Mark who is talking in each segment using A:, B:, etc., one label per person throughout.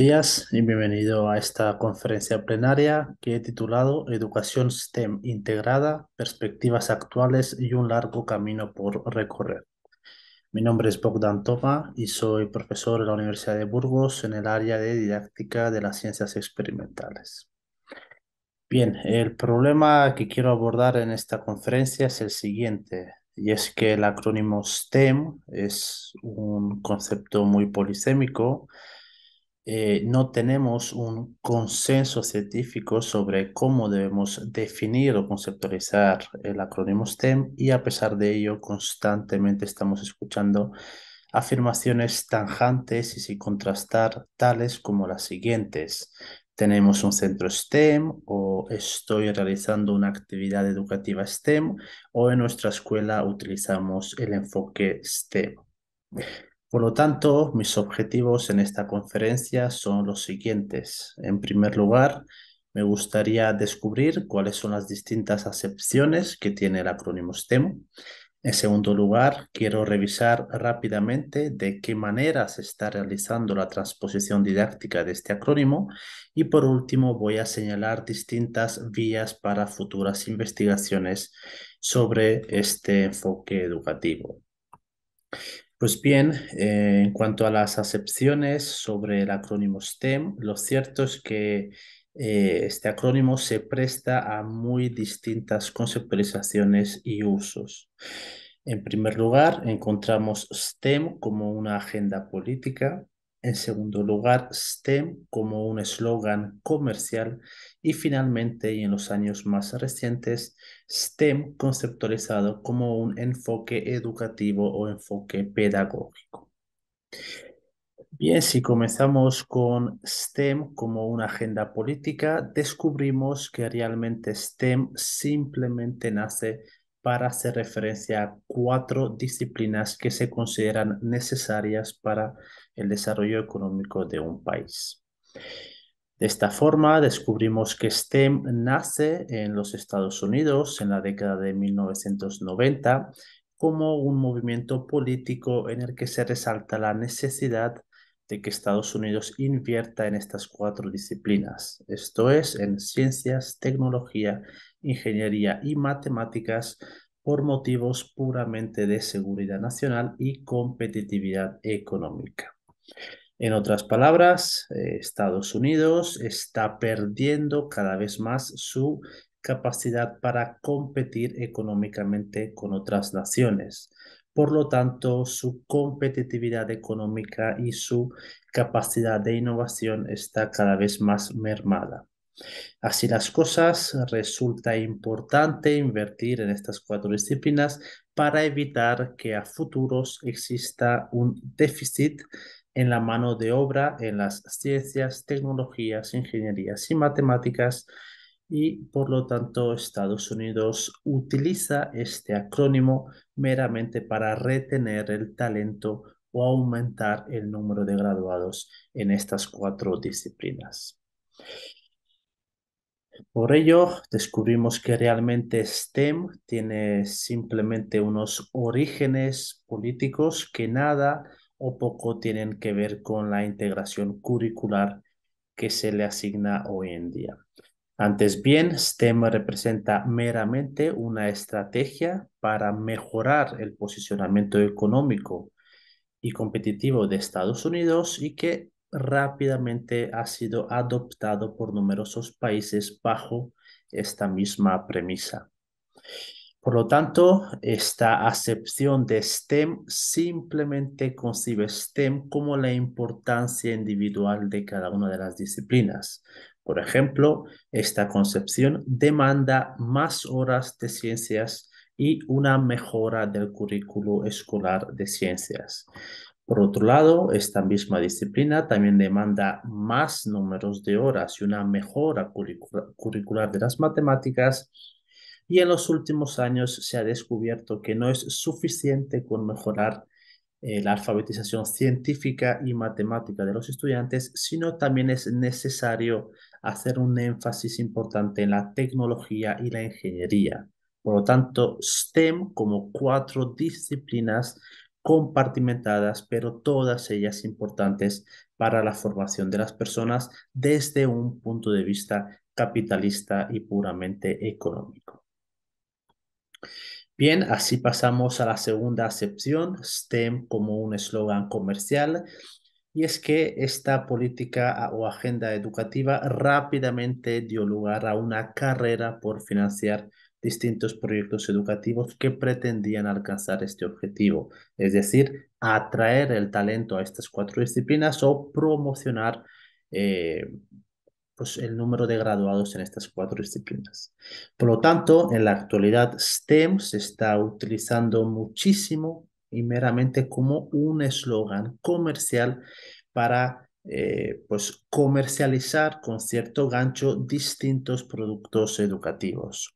A: días y bienvenido a esta conferencia plenaria que he titulado Educación STEM integrada, perspectivas actuales y un largo camino por recorrer. Mi nombre es Bogdan Toma y soy profesor en la Universidad de Burgos en el área de didáctica de las ciencias experimentales. Bien, el problema que quiero abordar en esta conferencia es el siguiente y es que el acrónimo STEM es un concepto muy polisémico eh, no tenemos un consenso científico sobre cómo debemos definir o conceptualizar el acrónimo STEM y a pesar de ello constantemente estamos escuchando afirmaciones tanjantes y sin contrastar tales como las siguientes. Tenemos un centro STEM o estoy realizando una actividad educativa STEM o en nuestra escuela utilizamos el enfoque STEM. Por lo tanto, mis objetivos en esta conferencia son los siguientes. En primer lugar, me gustaría descubrir cuáles son las distintas acepciones que tiene el acrónimo STEM. En segundo lugar, quiero revisar rápidamente de qué manera se está realizando la transposición didáctica de este acrónimo y por último voy a señalar distintas vías para futuras investigaciones sobre este enfoque educativo. Pues bien, eh, en cuanto a las acepciones sobre el acrónimo STEM, lo cierto es que eh, este acrónimo se presta a muy distintas conceptualizaciones y usos. En primer lugar, encontramos STEM como una agenda política en segundo lugar, STEM como un eslogan comercial. Y finalmente, y en los años más recientes, STEM conceptualizado como un enfoque educativo o enfoque pedagógico. Bien, si comenzamos con STEM como una agenda política, descubrimos que realmente STEM simplemente nace para hacer referencia a cuatro disciplinas que se consideran necesarias para el desarrollo económico de un país. De esta forma, descubrimos que STEM nace en los Estados Unidos en la década de 1990 como un movimiento político en el que se resalta la necesidad de que Estados Unidos invierta en estas cuatro disciplinas, esto es, en ciencias, tecnología, ingeniería y matemáticas, por motivos puramente de seguridad nacional y competitividad económica. En otras palabras, eh, Estados Unidos está perdiendo cada vez más su capacidad para competir económicamente con otras naciones. Por lo tanto, su competitividad económica y su capacidad de innovación está cada vez más mermada. Así las cosas, resulta importante invertir en estas cuatro disciplinas para evitar que a futuros exista un déficit en la mano de obra en las ciencias, tecnologías, ingenierías y matemáticas y por lo tanto Estados Unidos utiliza este acrónimo meramente para retener el talento o aumentar el número de graduados en estas cuatro disciplinas. Por ello, descubrimos que realmente STEM tiene simplemente unos orígenes políticos que nada o poco tienen que ver con la integración curricular que se le asigna hoy en día. Antes bien, STEM representa meramente una estrategia para mejorar el posicionamiento económico y competitivo de Estados Unidos y que rápidamente ha sido adoptado por numerosos países bajo esta misma premisa. Por lo tanto, esta acepción de STEM simplemente concibe STEM como la importancia individual de cada una de las disciplinas. Por ejemplo, esta concepción demanda más horas de ciencias y una mejora del currículo escolar de ciencias. Por otro lado, esta misma disciplina también demanda más números de horas y una mejora curricular de las matemáticas y en los últimos años se ha descubierto que no es suficiente con mejorar eh, la alfabetización científica y matemática de los estudiantes, sino también es necesario hacer un énfasis importante en la tecnología y la ingeniería. Por lo tanto, STEM como cuatro disciplinas compartimentadas, pero todas ellas importantes para la formación de las personas desde un punto de vista capitalista y puramente económico. Bien, así pasamos a la segunda acepción, STEM como un eslogan comercial, y es que esta política o agenda educativa rápidamente dio lugar a una carrera por financiar distintos proyectos educativos que pretendían alcanzar este objetivo, es decir, atraer el talento a estas cuatro disciplinas o promocionar eh, pues, el número de graduados en estas cuatro disciplinas. Por lo tanto, en la actualidad STEM se está utilizando muchísimo y meramente como un eslogan comercial para eh, pues comercializar con cierto gancho distintos productos educativos.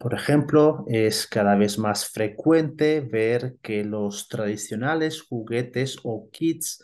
A: Por ejemplo, es cada vez más frecuente ver que los tradicionales juguetes o kits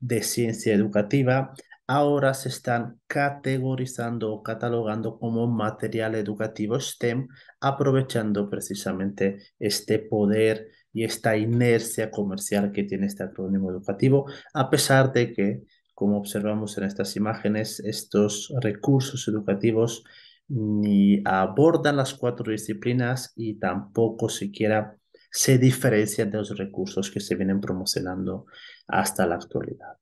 A: de ciencia educativa ahora se están categorizando o catalogando como material educativo STEM, aprovechando precisamente este poder y esta inercia comercial que tiene este acrónimo educativo, a pesar de que, como observamos en estas imágenes, estos recursos educativos ni abordan las cuatro disciplinas y tampoco siquiera se diferencian de los recursos que se vienen promocionando hasta la actualidad.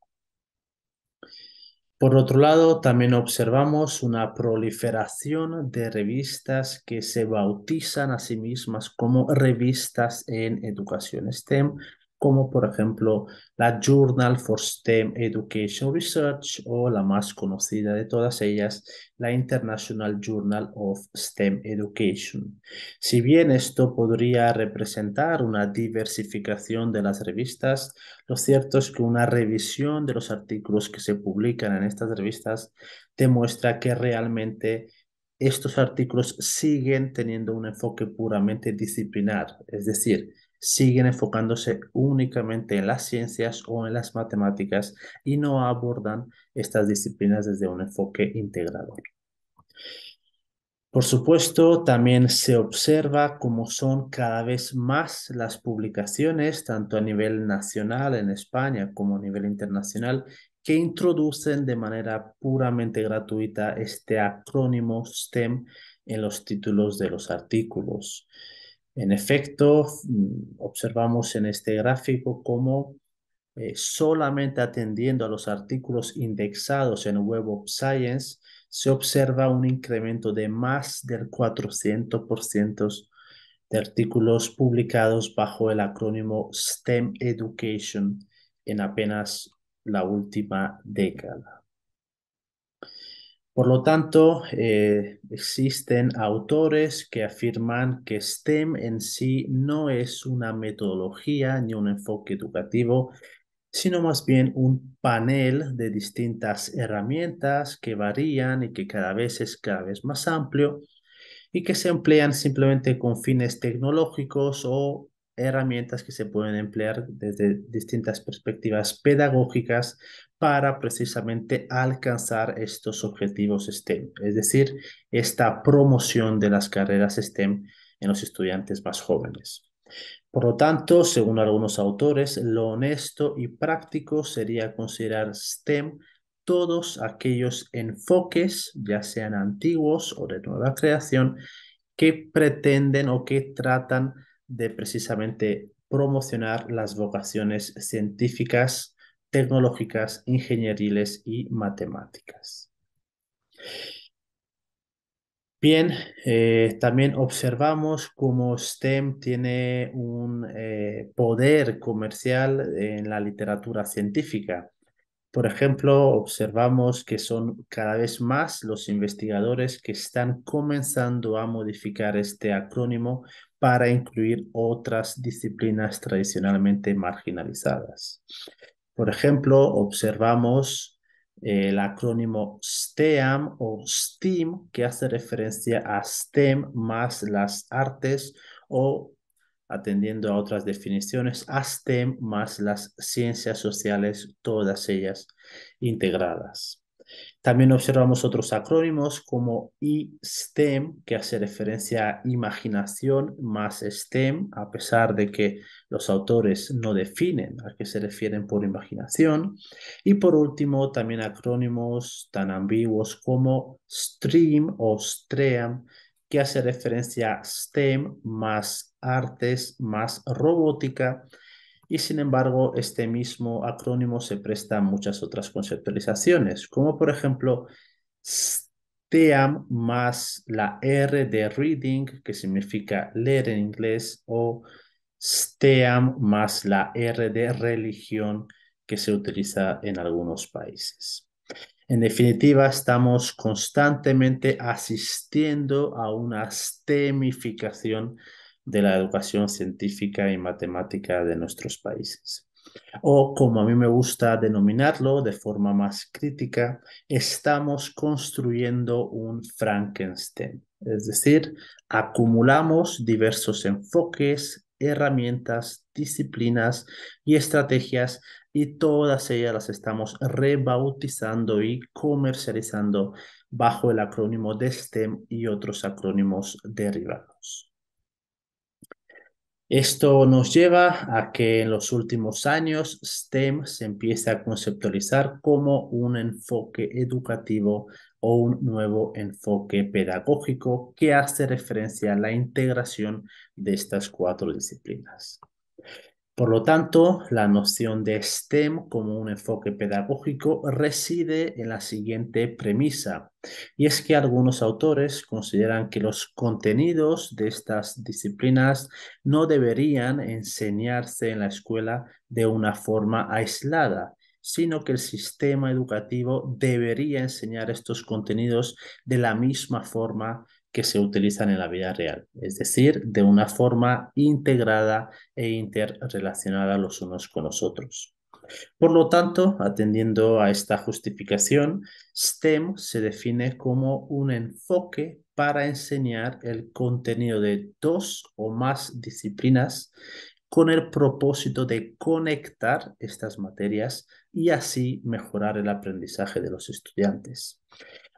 A: Por otro lado, también observamos una proliferación de revistas que se bautizan a sí mismas como revistas en educación STEM, como por ejemplo la Journal for STEM Education Research o la más conocida de todas ellas, la International Journal of STEM Education. Si bien esto podría representar una diversificación de las revistas, lo cierto es que una revisión de los artículos que se publican en estas revistas demuestra que realmente estos artículos siguen teniendo un enfoque puramente disciplinar, es decir, siguen enfocándose únicamente en las ciencias o en las matemáticas y no abordan estas disciplinas desde un enfoque integrador. Por supuesto, también se observa cómo son cada vez más las publicaciones, tanto a nivel nacional en España como a nivel internacional, que introducen de manera puramente gratuita este acrónimo STEM en los títulos de los artículos. En efecto, mm, observamos en este gráfico cómo eh, solamente atendiendo a los artículos indexados en Web of Science se observa un incremento de más del 400% de artículos publicados bajo el acrónimo STEM Education en apenas la última década. Por lo tanto, eh, existen autores que afirman que STEM en sí no es una metodología ni un enfoque educativo, sino más bien un panel de distintas herramientas que varían y que cada vez es cada vez más amplio y que se emplean simplemente con fines tecnológicos o herramientas que se pueden emplear desde distintas perspectivas pedagógicas para precisamente alcanzar estos objetivos STEM, es decir, esta promoción de las carreras STEM en los estudiantes más jóvenes. Por lo tanto, según algunos autores, lo honesto y práctico sería considerar STEM todos aquellos enfoques, ya sean antiguos o de nueva creación, que pretenden o que tratan de precisamente promocionar las vocaciones científicas, tecnológicas, ingenieriles y matemáticas. Bien, eh, también observamos cómo STEM tiene un eh, poder comercial en la literatura científica. Por ejemplo, observamos que son cada vez más los investigadores que están comenzando a modificar este acrónimo para incluir otras disciplinas tradicionalmente marginalizadas. Por ejemplo, observamos eh, el acrónimo STEAM o STEAM, que hace referencia a STEM más las artes o, atendiendo a otras definiciones, a STEM más las ciencias sociales, todas ellas integradas. También observamos otros acrónimos como ISTEM que hace referencia a imaginación más STEM, a pesar de que los autores no definen a qué se refieren por imaginación. Y por último, también acrónimos tan ambiguos como STREAM o STREAM, que hace referencia a STEM más artes más robótica y sin embargo este mismo acrónimo se presta a muchas otras conceptualizaciones, como por ejemplo STEAM más la R de reading, que significa leer en inglés, o STEAM más la R de religión, que se utiliza en algunos países. En definitiva, estamos constantemente asistiendo a una STEMificación de la educación científica y matemática de nuestros países. O como a mí me gusta denominarlo de forma más crítica, estamos construyendo un Frankenstein, es decir, acumulamos diversos enfoques, herramientas, disciplinas y estrategias y todas ellas las estamos rebautizando y comercializando bajo el acrónimo de STEM y otros acrónimos derivados. Esto nos lleva a que en los últimos años STEM se empiece a conceptualizar como un enfoque educativo o un nuevo enfoque pedagógico que hace referencia a la integración de estas cuatro disciplinas. Por lo tanto, la noción de STEM como un enfoque pedagógico reside en la siguiente premisa, y es que algunos autores consideran que los contenidos de estas disciplinas no deberían enseñarse en la escuela de una forma aislada, sino que el sistema educativo debería enseñar estos contenidos de la misma forma que se utilizan en la vida real, es decir, de una forma integrada e interrelacionada los unos con los otros. Por lo tanto, atendiendo a esta justificación, STEM se define como un enfoque para enseñar el contenido de dos o más disciplinas con el propósito de conectar estas materias y así mejorar el aprendizaje de los estudiantes.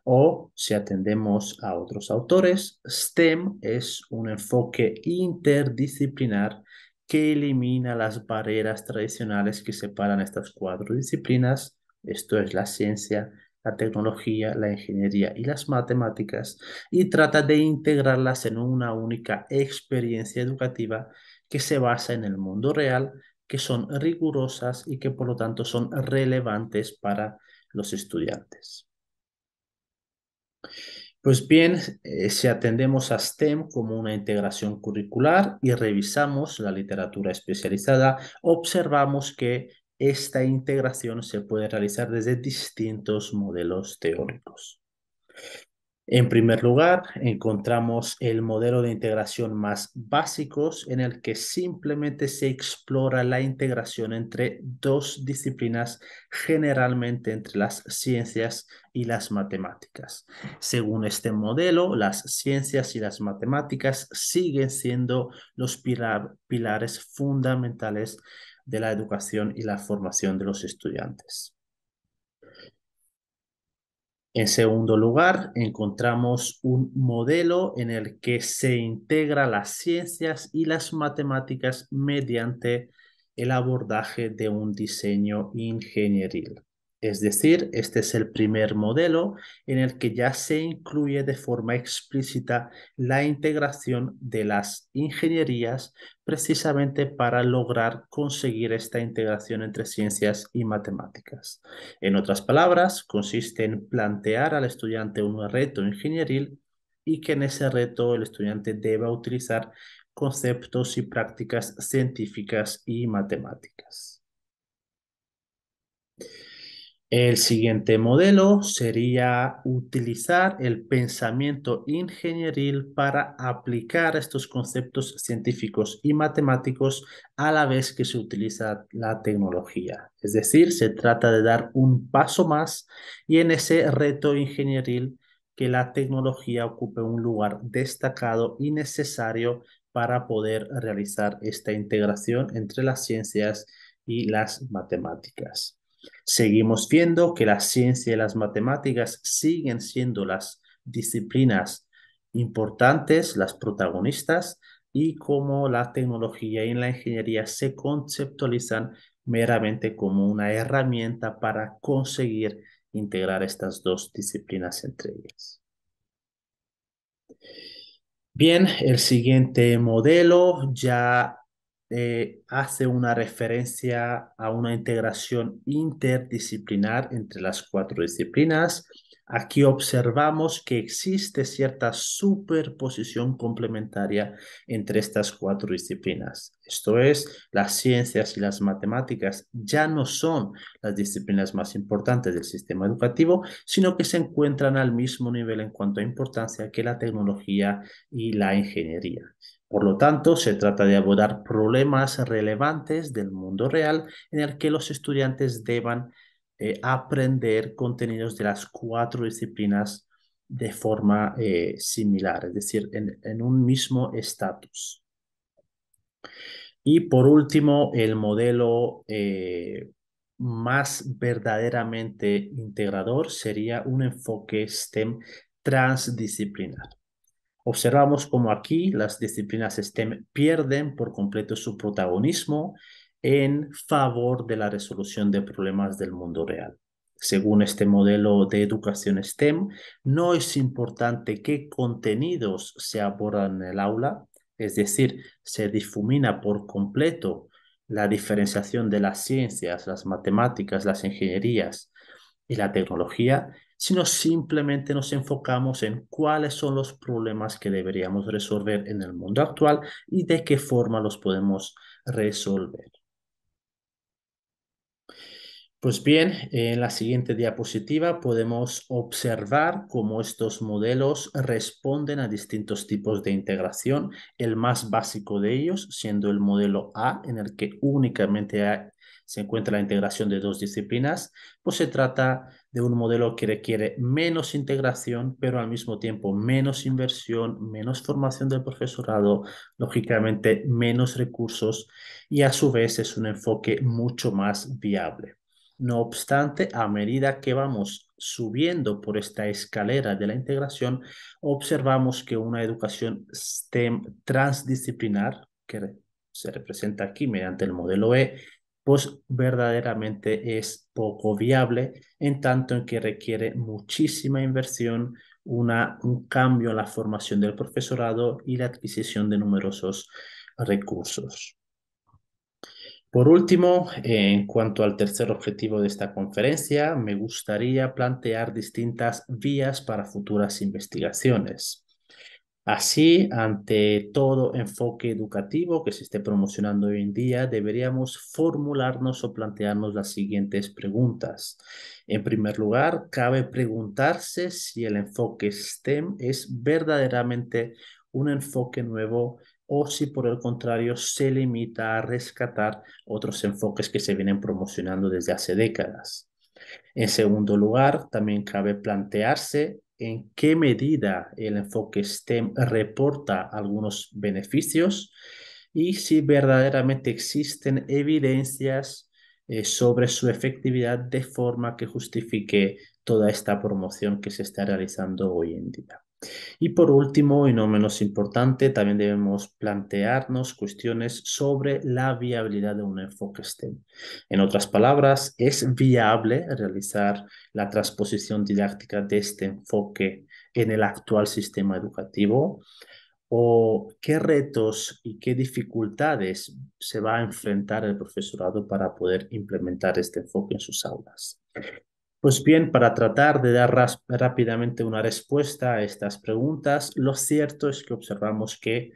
A: O si atendemos a otros autores, STEM es un enfoque interdisciplinar que elimina las barreras tradicionales que separan estas cuatro disciplinas, esto es la ciencia, la tecnología, la ingeniería y las matemáticas, y trata de integrarlas en una única experiencia educativa que se basa en el mundo real, que son rigurosas y que por lo tanto son relevantes para los estudiantes. Pues bien, eh, si atendemos a STEM como una integración curricular y revisamos la literatura especializada, observamos que esta integración se puede realizar desde distintos modelos teóricos. En primer lugar, encontramos el modelo de integración más básicos en el que simplemente se explora la integración entre dos disciplinas, generalmente entre las ciencias y las matemáticas. Según este modelo, las ciencias y las matemáticas siguen siendo los pilares fundamentales de la educación y la formación de los estudiantes. En segundo lugar, encontramos un modelo en el que se integra las ciencias y las matemáticas mediante el abordaje de un diseño ingenieril. Es decir, este es el primer modelo en el que ya se incluye de forma explícita la integración de las ingenierías precisamente para lograr conseguir esta integración entre ciencias y matemáticas. En otras palabras, consiste en plantear al estudiante un reto ingenieril y que en ese reto el estudiante deba utilizar conceptos y prácticas científicas y matemáticas. El siguiente modelo sería utilizar el pensamiento ingenieril para aplicar estos conceptos científicos y matemáticos a la vez que se utiliza la tecnología. Es decir, se trata de dar un paso más y en ese reto ingenieril que la tecnología ocupe un lugar destacado y necesario para poder realizar esta integración entre las ciencias y las matemáticas. Seguimos viendo que la ciencia y las matemáticas siguen siendo las disciplinas importantes, las protagonistas, y cómo la tecnología y la ingeniería se conceptualizan meramente como una herramienta para conseguir integrar estas dos disciplinas entre ellas. Bien, el siguiente modelo ya eh, hace una referencia a una integración interdisciplinar entre las cuatro disciplinas. Aquí observamos que existe cierta superposición complementaria entre estas cuatro disciplinas. Esto es, las ciencias y las matemáticas ya no son las disciplinas más importantes del sistema educativo, sino que se encuentran al mismo nivel en cuanto a importancia que la tecnología y la ingeniería. Por lo tanto, se trata de abordar problemas relevantes del mundo real en el que los estudiantes deban eh, aprender contenidos de las cuatro disciplinas de forma eh, similar, es decir, en, un mismo estatus. Y por último, el modelo eh, más verdaderamente integrador sería un enfoque STEM transdisciplinar. Observamos cómo aquí las disciplinas STEM pierden por completo su protagonismo en favor de la resolución de problemas del mundo real. Según este modelo de educación STEM, no es importante qué contenidos se abordan en el aula, es decir, se difumina por completo la diferenciación de las ciencias, las matemáticas, las ingenierías y la tecnología, sino simplemente nos enfocamos en cuáles son los problemas que deberíamos resolver en el mundo actual y de qué forma los podemos resolver. Pues bien, en la siguiente diapositiva podemos observar cómo estos modelos responden a distintos tipos de integración, el más básico de ellos siendo el modelo A, en el que únicamente hay se encuentra la integración de dos disciplinas, pues se trata de un modelo que requiere menos integración, pero al mismo tiempo menos inversión, menos formación del profesorado, lógicamente menos recursos y a su vez es un enfoque mucho más viable. No obstante, a medida que vamos subiendo por esta escalera de la integración, observamos que una educación STEM transdisciplinar, que se representa aquí mediante el modelo E, pues verdaderamente es poco viable en tanto en que requiere muchísima inversión, un cambio en la formación del profesorado y la adquisición de numerosos recursos. Por último, en cuanto al tercer objetivo de esta conferencia, me gustaría plantear distintas vías para futuras investigaciones. Así, ante todo enfoque educativo que se esté promocionando hoy en día, deberíamos formularnos o plantearnos las siguientes preguntas. En primer lugar, cabe preguntarse si el enfoque STEM es verdaderamente un enfoque nuevo o si por el contrario se limita a rescatar otros enfoques que se vienen promocionando desde hace décadas. En segundo lugar, también cabe plantearse en qué medida el enfoque STEM reporta algunos beneficios y si verdaderamente existen evidencias eh, sobre su efectividad de forma que justifique toda esta promoción que se está realizando hoy en día. Y por último, y no menos importante, también debemos plantearnos cuestiones sobre la viabilidad de un enfoque STEM. En otras palabras, ¿es viable realizar la transposición didáctica de este enfoque en el actual sistema educativo? ¿O qué retos y qué dificultades se va a enfrentar el profesorado para poder implementar este enfoque en sus aulas? Pues bien, para tratar de dar rápidamente una respuesta a estas preguntas, lo cierto es que observamos que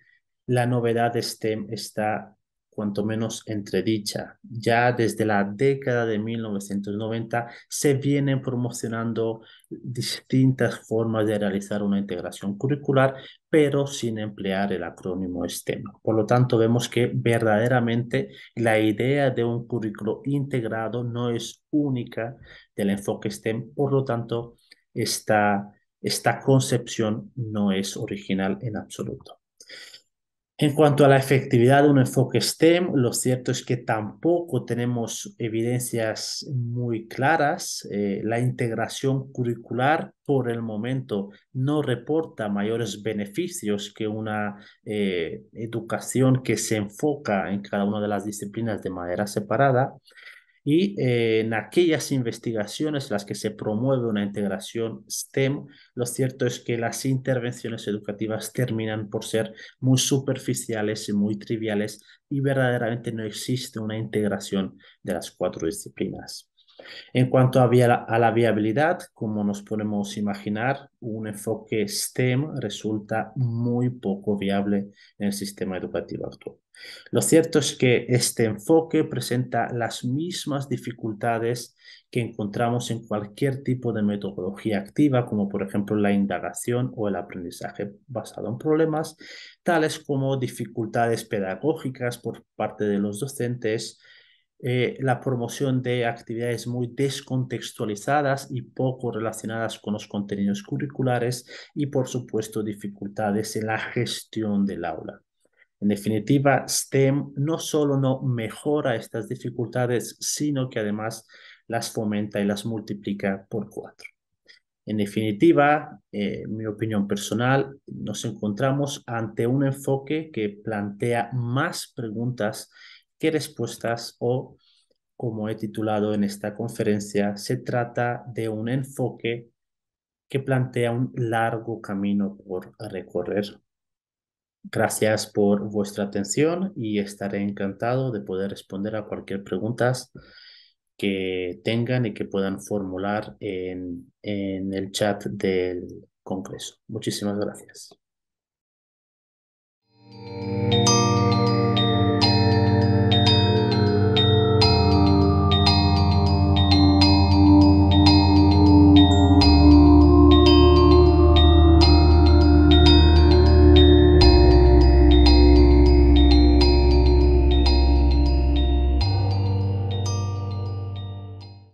A: la novedad STEM está cuanto menos entredicha. Ya desde la década de 1990 se vienen promocionando distintas formas de realizar una integración curricular, pero sin emplear el acrónimo STEM. Por lo tanto, vemos que verdaderamente la idea de un currículo integrado no es única del enfoque STEM, por lo tanto, esta, esta concepción no es original en absoluto. En cuanto a la efectividad de un enfoque STEM, lo cierto es que tampoco tenemos evidencias muy claras. Eh, la integración curricular por el momento no reporta mayores beneficios que una eh, educación que se enfoca en cada una de las disciplinas de manera separada. Y eh, en aquellas investigaciones en las que se promueve una integración STEM, lo cierto es que las intervenciones educativas terminan por ser muy superficiales y muy triviales y verdaderamente no existe una integración de las cuatro disciplinas. En cuanto a, la viabilidad, como nos podemos imaginar, un enfoque STEM resulta muy poco viable en el sistema educativo actual. Lo cierto es que este enfoque presenta las mismas dificultades que encontramos en cualquier tipo de metodología activa, como por ejemplo la indagación o el aprendizaje basado en problemas, tales como dificultades pedagógicas por parte de los docentes, eh, la promoción de actividades muy descontextualizadas y poco relacionadas con los contenidos curriculares y, por supuesto, dificultades en la gestión del aula. En definitiva, STEM no solo no mejora estas dificultades, sino que además las fomenta y las multiplica por cuatro. En definitiva, eh, mi opinión personal, nos encontramos ante un enfoque que plantea más preguntas qué respuestas o, como he titulado en esta conferencia, se trata de un enfoque que plantea un largo camino por recorrer. Gracias por vuestra atención y estaré encantado de poder responder a cualquier pregunta que tengan y que puedan formular en, en el chat del Congreso. Muchísimas gracias.